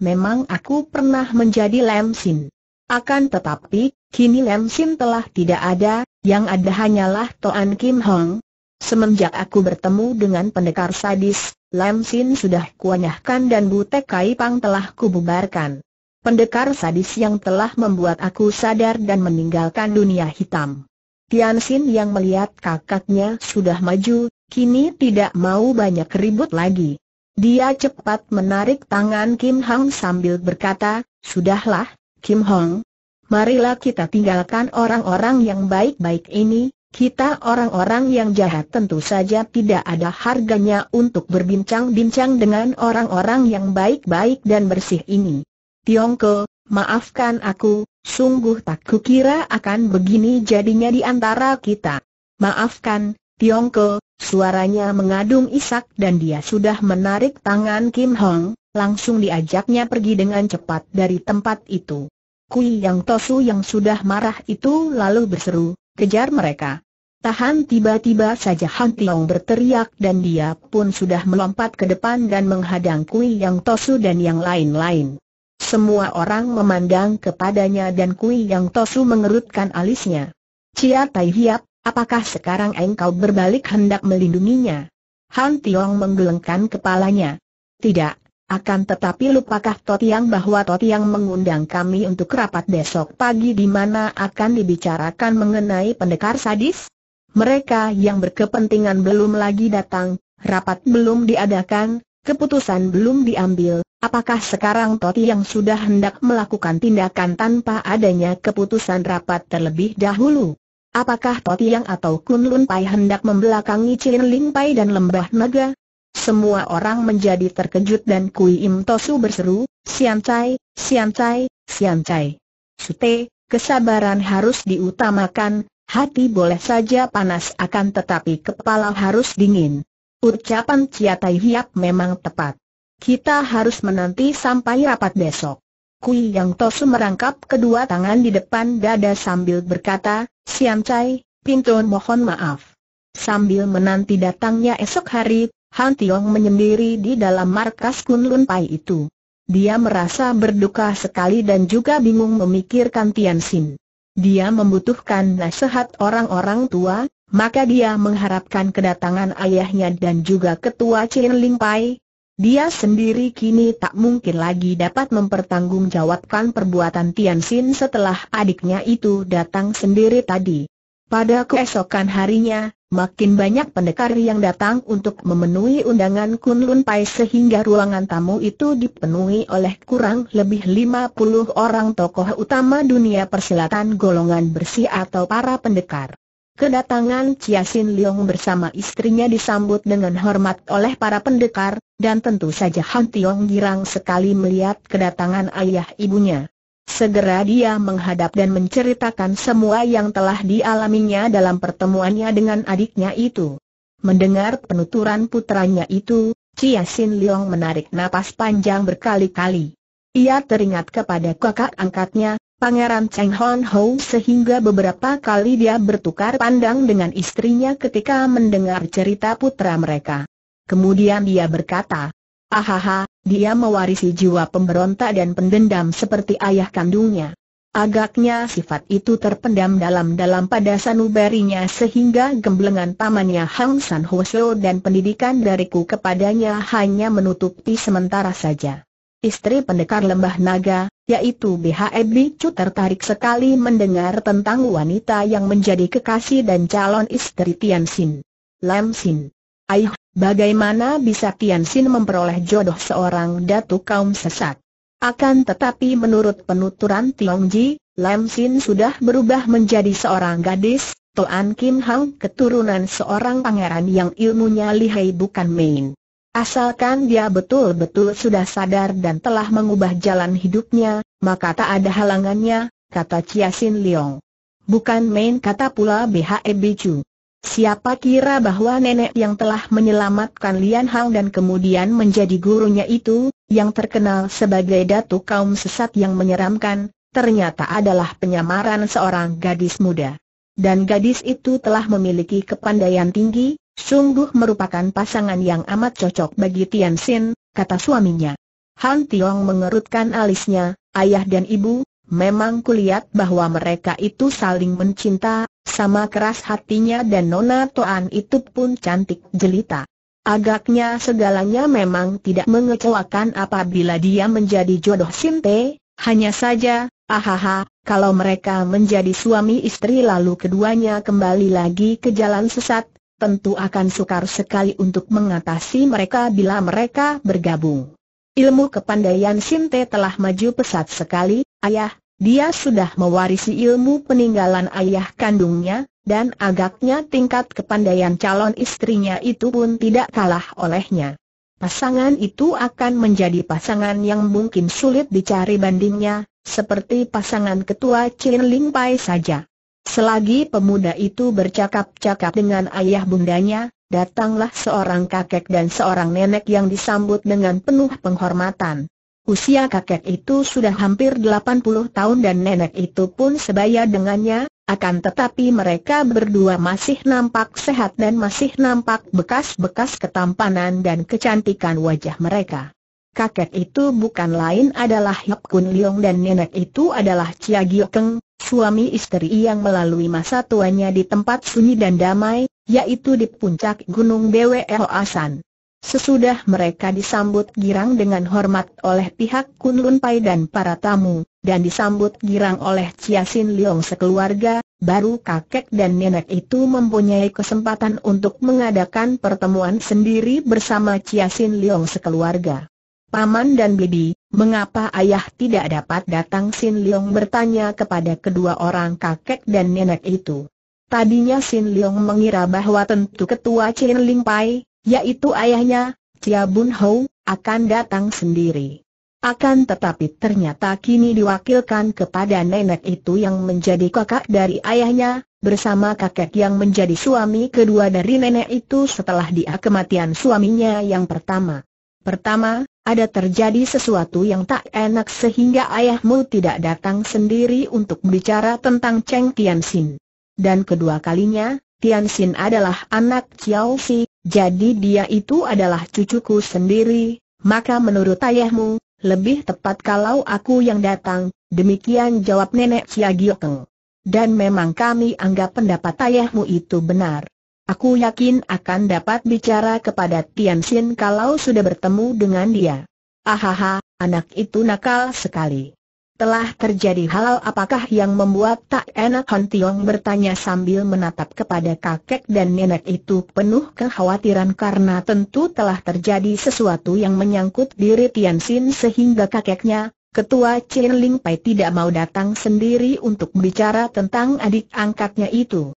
Memang aku pernah menjadi Lam Sin. Akan tetapi, kini Lam Sin telah tidak ada, yang ada hanyalah Toan Kim Hong. Semenjak aku bertemu dengan pendekar sadis, Lam Sin sudah kuanyahkan dan Butek Kai Pang telah kububarkan. Pendekar sadis yang telah membuat aku sadar dan meninggalkan dunia hitam. Tian Sin yang melihat kakaknya sudah maju, kini tidak mau banyak ribut lagi. Dia cepat menarik tangan Kim Hong sambil berkata, Sudahlah, Kim Hong. Marilah kita tinggalkan orang-orang yang baik-baik ini, kita orang-orang yang jahat tentu saja tidak ada harganya untuk berbincang-bincang dengan orang-orang yang baik-baik dan bersih ini. Tiongko, maafkan aku, sungguh tak kukira akan begini jadinya di antara kita. Maafkan, Tiongko, Suaranya mengadung isak dan dia sudah menarik tangan Kim Hong, langsung diajaknya pergi dengan cepat dari tempat itu. Kui Yang Tosu yang sudah marah itu lalu berseru, kejar mereka. Tahan tiba-tiba saja Han Tiong berteriak dan dia pun sudah melompat ke depan dan menghadang Kui Yang Tosu dan yang lain-lain. Semua orang memandang kepadanya dan Kui Yang Tosu mengerutkan alisnya. Cia Tai Hiap, Apakah sekarang engkau berbalik hendak melindunginya? Han Tiong menggelengkan kepalanya. Tidak, akan tetapi lupakah Totiang bahwa Totiang mengundang kami untuk rapat besok pagi di mana akan dibicarakan mengenai pendekar sadis? Mereka yang berkepentingan belum lagi datang, rapat belum diadakan, keputusan belum diambil, apakah sekarang Toti yang sudah hendak melakukan tindakan tanpa adanya keputusan rapat terlebih dahulu? Apakah Totiang atau Kunlun Pai hendak membelakangi Chin Ling Pai dan Lembah Naga? Semua orang menjadi terkejut dan Kui Im Tosu berseru, Sian Chai, Sian Chai, Sian Chai. Sute, kesabaran harus diutamakan, hati boleh saja panas akan tetapi kepala harus dingin. Ucapan Ciatai Hiap memang tepat. Kita harus menanti sampai rapat besok. Kui Yang Tosu merangkap kedua tangan di depan dada sambil berkata, Siam Chai, Pinton mohon maaf. Sambil menanti datangnya esok hari, Han Tiong menyendiri di dalam markas Kunlun Pai itu. Dia merasa berduka sekali dan juga bingung memikirkan Tian Xin. Dia membutuhkan nasihat orang-orang tua, maka dia mengharapkan kedatangan ayahnya dan juga ketua Chin Ling Pai, dia sendiri kini tak mungkin lagi dapat mempertanggungjawabkan perbuatan Tian Xin setelah adiknya itu datang sendiri tadi. Pada keesokan harinya, makin banyak pendekar yang datang untuk memenuhi undangan Kunlun Pai sehingga ruangan tamu itu dipenuhi oleh kurang lebih 50 orang tokoh utama dunia persilatan golongan bersih atau para pendekar. Kedatangan Sin Leong bersama istrinya disambut dengan hormat oleh para pendekar, dan tentu saja Han Tiong girang sekali melihat kedatangan ayah ibunya. Segera dia menghadap dan menceritakan semua yang telah dialaminya dalam pertemuannya dengan adiknya itu. Mendengar penuturan putranya itu, Sin Leong menarik napas panjang berkali-kali. Ia teringat kepada kakak angkatnya, Pangeran Cheng Hon Ho sehingga beberapa kali dia bertukar pandang dengan istrinya ketika mendengar cerita putra mereka. Kemudian dia berkata, Ahaha, dia mewarisi jiwa pemberontak dan pendendam seperti ayah kandungnya. Agaknya sifat itu terpendam dalam-dalam pada sanubarinya sehingga gemblengan pamannya Hang San Ho Seo dan pendidikan dariku kepadanya hanya menutupi sementara saja. Istri pendekar lembah naga, yaitu BHE Bicu tertarik sekali mendengar tentang wanita yang menjadi kekasih dan calon istri Tian Xin. Lam Xin. Aih, bagaimana bisa Tian Xin memperoleh jodoh seorang datu kaum sesat? Akan tetapi menurut penuturan Tiongji, Lam Xin sudah berubah menjadi seorang gadis, Toan Kim Hang keturunan seorang pangeran yang ilmunya lihai bukan main. Asalkan dia betul-betul sudah sadar dan telah mengubah jalan hidupnya, maka tak ada halangannya, kata Chia Sin Leong. Bukan main kata pula BHE Bicu. Siapa kira bahwa nenek yang telah menyelamatkan Lian Hang dan kemudian menjadi gurunya itu, yang terkenal sebagai datu kaum sesat yang menyeramkan, ternyata adalah penyamaran seorang gadis muda. Dan gadis itu telah memiliki kepandaian tinggi, Sungguh merupakan pasangan yang amat cocok bagi Tian Xin, kata suaminya. Han Tiong mengerutkan alisnya, ayah dan ibu, memang kulihat bahwa mereka itu saling mencinta, sama keras hatinya dan Nona Toan itu pun cantik jelita. Agaknya segalanya memang tidak mengecewakan apabila dia menjadi jodoh Sinte, hanya saja, ahaha, kalau mereka menjadi suami istri lalu keduanya kembali lagi ke jalan sesat, tentu akan sukar sekali untuk mengatasi mereka bila mereka bergabung. Ilmu kepandaian Sinte telah maju pesat sekali, ayah, dia sudah mewarisi ilmu peninggalan ayah kandungnya, dan agaknya tingkat kepandaian calon istrinya itu pun tidak kalah olehnya. Pasangan itu akan menjadi pasangan yang mungkin sulit dicari bandingnya, seperti pasangan ketua Chin Ling saja. Selagi pemuda itu bercakap-cakap dengan ayah bundanya, datanglah seorang kakek dan seorang nenek yang disambut dengan penuh penghormatan. Usia kakek itu sudah hampir 80 tahun dan nenek itu pun sebaya dengannya, akan tetapi mereka berdua masih nampak sehat dan masih nampak bekas-bekas ketampanan dan kecantikan wajah mereka. Kakek itu bukan lain adalah Yap Kun Leong dan nenek itu adalah Chia Giokeng, suami istri yang melalui masa tuanya di tempat sunyi dan damai, yaitu di puncak Gunung BWL Asan. Sesudah mereka disambut girang dengan hormat oleh pihak Kunlun Pai dan para tamu, dan disambut girang oleh Ciasin Leong sekeluarga, baru kakek dan nenek itu mempunyai kesempatan untuk mengadakan pertemuan sendiri bersama Ciasin Leong sekeluarga. Paman dan Bibi, mengapa ayah tidak dapat datang Sin Leong bertanya kepada kedua orang kakek dan nenek itu. Tadinya Sin Leong mengira bahwa tentu ketua Chin Ling Pai, yaitu ayahnya, Chia Bun Hou, akan datang sendiri. Akan tetapi ternyata kini diwakilkan kepada nenek itu yang menjadi kakak dari ayahnya, bersama kakek yang menjadi suami kedua dari nenek itu setelah dia kematian suaminya yang pertama. Pertama, ada terjadi sesuatu yang tak enak sehingga ayahmu tidak datang sendiri untuk bicara tentang Cheng Tianxin. Dan kedua kalinya, Tianxin adalah anak Chiao Si, jadi dia itu adalah cucuku sendiri, maka menurut ayahmu, lebih tepat kalau aku yang datang, demikian jawab nenek Chia Giokeng. Dan memang kami anggap pendapat ayahmu itu benar. Aku yakin akan dapat bicara kepada Tian Xin kalau sudah bertemu dengan dia. Ahaha, anak itu nakal sekali. Telah terjadi hal apakah yang membuat tak enak Han Tiong bertanya sambil menatap kepada kakek dan nenek itu penuh kekhawatiran karena tentu telah terjadi sesuatu yang menyangkut diri Tian Xin sehingga kakeknya, ketua Chin Ling Pai tidak mau datang sendiri untuk bicara tentang adik angkatnya itu.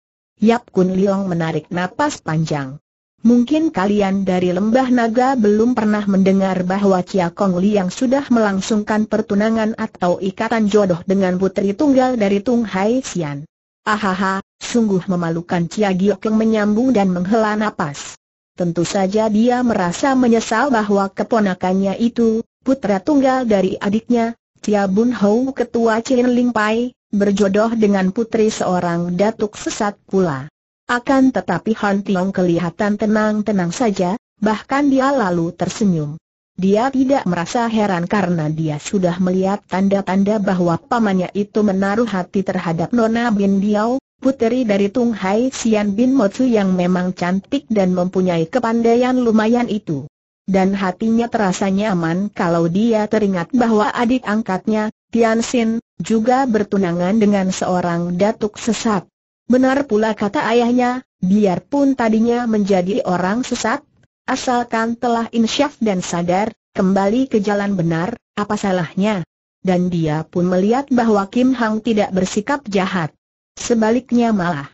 Yap Kun Leong menarik napas panjang. Mungkin kalian dari lembah naga belum pernah mendengar bahwa Kia Kong Liang sudah melangsungkan pertunangan atau ikatan jodoh dengan putri tunggal dari Tung Hai Xian. Ahaha, sungguh memalukan Kia Giokeng menyambung dan menghela napas. Tentu saja dia merasa menyesal bahwa keponakannya itu, putra tunggal dari adiknya, Tia Bun Hou ketua Chin Ling Pai, berjodoh dengan putri seorang datuk sesat pula. Akan tetapi Han Tiong kelihatan tenang-tenang saja, bahkan dia lalu tersenyum. Dia tidak merasa heran karena dia sudah melihat tanda-tanda bahwa pamannya itu menaruh hati terhadap Nona Bin Diao, puteri dari Tung Hai Sian Bin Motsu yang memang cantik dan mempunyai kepandaian lumayan itu. Dan hatinya terasa nyaman kalau dia teringat bahwa adik angkatnya, Tian Xin juga bertunangan dengan seorang datuk sesat. Benar pula kata ayahnya, biarpun tadinya menjadi orang sesat, asalkan telah insyaf dan sadar, kembali ke jalan benar, apa salahnya? Dan dia pun melihat bahwa Kim Hang tidak bersikap jahat. Sebaliknya malah,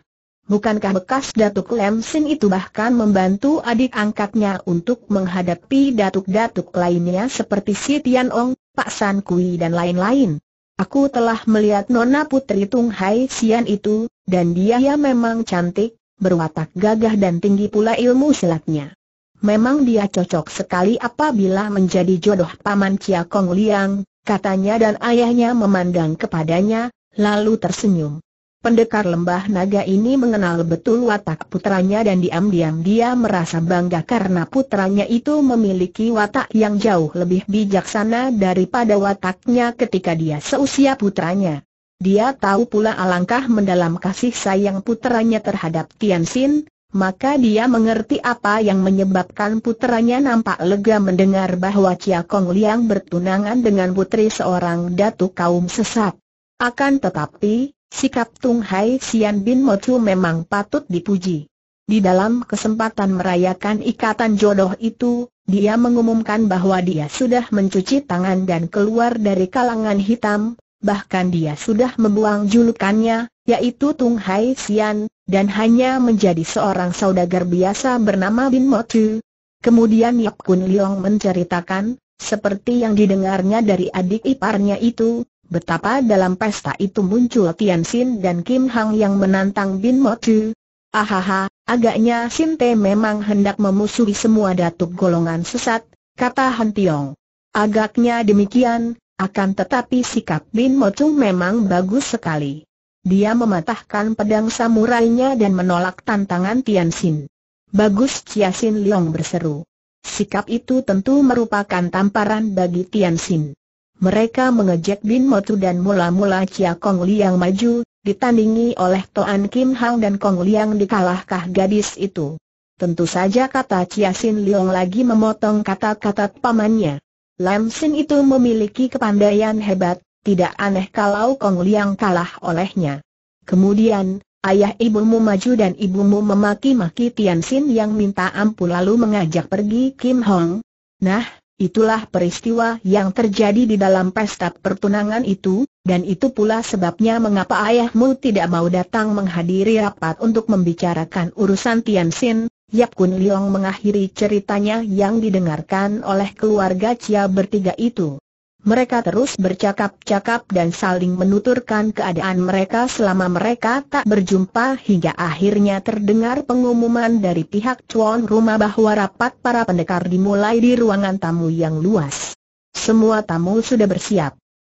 Bukankah bekas Datuk Lemsin itu bahkan membantu adik angkatnya untuk menghadapi datuk-datuk lainnya seperti Si Tian Ong, Pak San Kui dan lain-lain? Aku telah melihat Nona Putri Tung Hai Sian itu, dan dia ya memang cantik, berwatak gagah dan tinggi pula ilmu silatnya. Memang dia cocok sekali apabila menjadi jodoh Paman Chia Kong Liang, katanya dan ayahnya memandang kepadanya, lalu tersenyum. Pendekar lembah naga ini mengenal betul watak putranya dan diam-diam dia merasa bangga karena putranya itu memiliki watak yang jauh lebih bijaksana daripada wataknya ketika dia seusia putranya. Dia tahu pula alangkah mendalam kasih sayang putranya terhadap Tian Xin, maka dia mengerti apa yang menyebabkan putranya nampak lega mendengar bahwa Chia Kong Liang bertunangan dengan putri seorang datu kaum sesat. Akan tetapi, Sikap Tung Hai Sian Bin Motu memang patut dipuji. Di dalam kesempatan merayakan ikatan jodoh itu, dia mengumumkan bahwa dia sudah mencuci tangan dan keluar dari kalangan hitam, bahkan dia sudah membuang julukannya, yaitu Tung Hai Sian, dan hanya menjadi seorang saudagar biasa bernama Bin Motu. Kemudian Yap Kun Leong menceritakan, seperti yang didengarnya dari adik iparnya itu, Betapa dalam pesta itu muncul Tian Xin dan Kim Hang yang menantang Bin Mo Chu. Ahaha, agaknya Xin Te memang hendak memusuhi semua datuk golongan sesat, kata Han Tiong. Agaknya demikian, akan tetapi sikap Bin Mo Chu memang bagus sekali. Dia mematahkan pedang samurainya dan menolak tantangan Tian Xin. Bagus Chia Xin Leong berseru. Sikap itu tentu merupakan tamparan bagi Tian Xin. Mereka mengejek Bin Motu dan mula-mula Chia Kong Liang maju, ditandingi oleh Toan Kim Hang dan Kong Liang dikalahkah gadis itu. Tentu saja kata Chia Sin Leong lagi memotong kata-kata pamannya. Lam Sin itu memiliki kepandaian hebat, tidak aneh kalau Kong Liang kalah olehnya. Kemudian, Ayah ibumu maju dan ibumu memaki-maki Tian Sin yang minta ampun lalu mengajak pergi Kim Hong. Nah, Itulah peristiwa yang terjadi di dalam pesta pertunangan itu, dan itu pula sebabnya mengapa ayahmu tidak mau datang menghadiri rapat untuk membicarakan urusan Xin. Yap Kun Liong mengakhiri ceritanya yang didengarkan oleh keluarga Chia bertiga itu. Mereka terus bercakap-cakap dan saling menuturkan keadaan mereka selama mereka tak berjumpa hingga akhirnya terdengar pengumuman dari pihak tuan rumah bahwa rapat para pendekar dimulai di ruangan tamu yang luas. Semua tamu sudah bersiap.